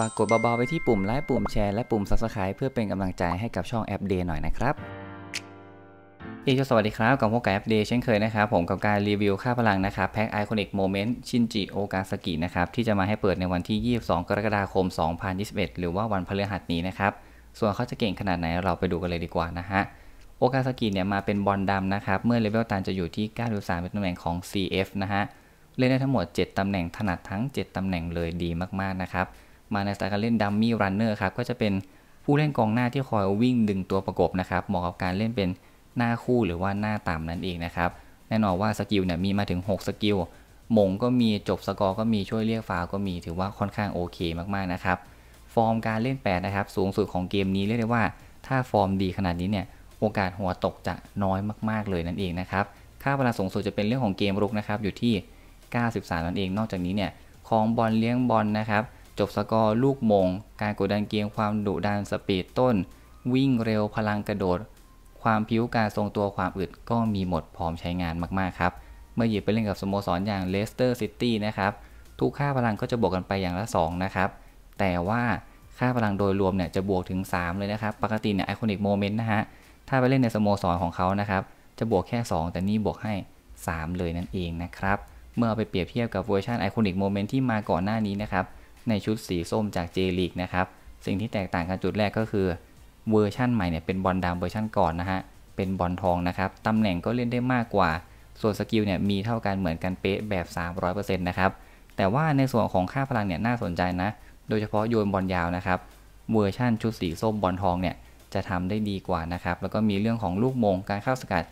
ฝากกดเบาๆไปที่ปุ่มไลค์ปุ่มแชร์ และปุ่ม Subscribe เพื่อเป็นกำลังใจให้กับช่องแอปเดย์หน่อยนะครับ เอชสวัสดีครับกับพวกกับแอปเดย์เช่นเคยนะครับ ผมกับการรีวิวค่าพลังนะครับแพ็กไอคอนิกโมเมนต์ชินจิโอกาสกินะครับ ที่จะมาให้เปิดในวันที่ 22 กรกฎาคม 2021 หรือว่าวันพฤหัสนี้นะครับ ส่วนเขาจะเก่งขนาดไหนเราไปดูกันเลยดีกว่านะฮะโอกาสกิเนี่ยมาเป็นบอลดำนะครับเมื่อเลเวลตันจะอยู่ที่93เป็นตำแหน่งของ CF นะฮะเล่นได้ทั้งหมด 7ตำแหน่งถนัดทั้ง 7ตำแหน่งเลยดีมากๆนะครับมาในสไตล์การเล่นดัมมี่รันเนอร์ครับ ก็จะเป็นผู้เล่นกองหน้าที่คอยวิ่งดึงตัวประกบนะครับ เหมาะกับการเล่นเป็นหน้าคู่หรือว่าหน้าต่ำนั่นเองนะครับ แน่นอนว่าสกิลเนี่ยมีมาถึง 6 สกิลมงก็มีจบสกอร์ก็มีช่วยเรียกฟาวก็มี ถือว่าค่อนข้างโอเคมาก ๆ นะครับ ฟอร์มการเล่น8นะครับ สูงสุดของเกมนี้เรียกได้ว่า ถ้าฟอร์มดีขนาดนี้เนี่ย โอกาสหัวตกจะน้อยมากๆเลยนั่นเองนะครับ ค่าพลังสูงสุดจะเป็นเรื่องของเกมรุกนะครับ อยู่ที่93นั่นเอง นอกจากนี้เนี่ยคลองบอลเลี้ยงบอลนะครับจบสกอร์ลูกมง การกดดันเกียง ความดุดัน สปีดต้น วิ่งเร็วพลังกระโดด ความผิวการทรงตัวความอึด ก็มีหมดพร้อมใช้งานมากๆครับ เมื่อหยิบไปเล่นกับสโมสรอย่างเลสเตอร์ซิตี้นะครับ ทุกค่าพลังก็จะบวกกันไปอย่างละ2นะครับ แต่ว่าค่าพลังโดยรวมเนี่ยจะบวกถึง 3 เลยนะครับ ปกติเนี่ยไอคอนิกโมเมนต์นะฮะ ถ้าไปเล่นในสโมสรของเขานะครับ จะบวกแค่ 2 แต่นี่บวกให้ 3 เลยนั่นเองนะครับ เมื่อเอาไปเปรียบเทียบกับเวอร์ชันไอคอนิกโมเมนต์ที่มาก่อนหน้านี้นะครับในชุดสีส้มจากเจลีกนะครับ สิ่งที่แตกต่างกันจุดแรกก็คือ เวอร์ชั่นใหม่เนี่ยเป็นบอลดำเวอร์ชั่นก่อนนะฮะ เป็นบอลทองนะครับ ตำแหน่งก็เล่นได้มากกว่า ส่วนสกิลเนี่ยมีเท่ากันเหมือนกันเป๊ะแบบ 300%นะครับ แต่ว่าในส่วนของค่าพลังเนี่ยน่าสนใจนะ โดยเฉพาะโยนบอลยาวนะครับ เวอร์ชั่นชุดสีส้มบอลทองเนี่ยจะทำได้ดีกว่านะครับ แล้วก็มีเรื่องของลูกมง การเข้าสกัด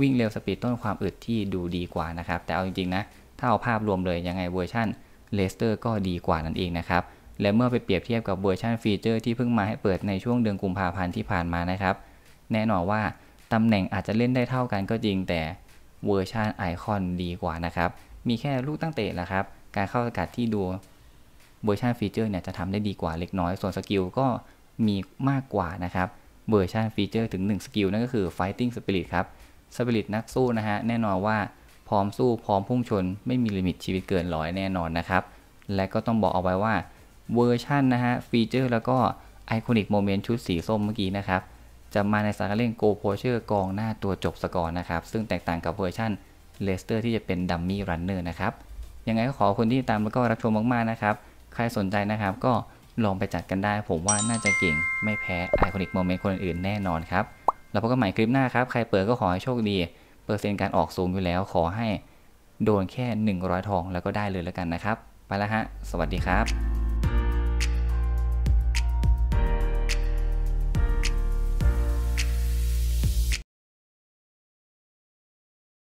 วิ่งเร็วสปีดต้นความอึดที่ดูดีกว่านะครับ แต่เอาจริงๆนะ ถ้าเอาภาพรวมเลยยังไงเวอร์ชั่นเลสเตอร์ก็ดีกว่านั่นเองนะครับ และเมื่อไปเปรียบเทียบกับเวอร์ชันฟีเจอร์ที่เพิ่งมาให้เปิดในช่วงเดือนกุมภาพันธ์ที่ผ่านมานะครับ แน่นอนว่า ตำแหน่งอาจจะเล่นได้เท่ากันก็จริงแต่เวอร์ชันไอคอนดีกว่านะครับ มีแค่ลูกตั้งเตะแหะครับ การเข้าอากาศที่ดู เวอร์ชันฟีเจอร์เนี่ยจะทำได้ดีกว่าเล็กน้อยส่วนสกิลก็มีมากกว่านะครับเวอร์ชันฟีเจอร์ถึง1สกิลนั่นก็คือ Fighting Spirit ครับสปิริตนักสู้นะฮะแน่นอนว่าพร้อมสู้พร้อมพุ่งชน ไม่มีลิมิตชีวิตเกินร้อยแน่นอนนะครับ และก็ต้องบอกเอาไว้ว่าเวอร์ชันนะฮะ ฟีเจอร์แล้วก็ไอคอนิกโมเมนต์ชุดสีส้มเมื่อกี้นะครับ จะมาในสายเล่นโกโพเชอร์กองหน้าตัวจบสกอร์นะครับ ซึ่งแตกต่างกับเวอร์ชันเลสเตอร์ที่จะเป็นดัมมี่รันเนอร์นะครับ ยังไงก็ขอคนที่ตามแล้วก็รับชมมากๆนะครับใครสนใจนะครับก็ลองไปจัดกันได้ผมว่าน่าจะเก่งไม่แพ้ไอคอนิกโมเมนต์คนอื่นแน่นอนครับแล้วพบกันใหม่คลิปหน้าครับใครเปิดก็ขอให้โชคดีเปอร์เซ็นต์การออกสูงอยู่แล้ว ขอให้โดนแค่ 100 ทองแล้วก็ได้เลยแล้วกันนะครับ ไปแล้วฮะ สวัสดีครับ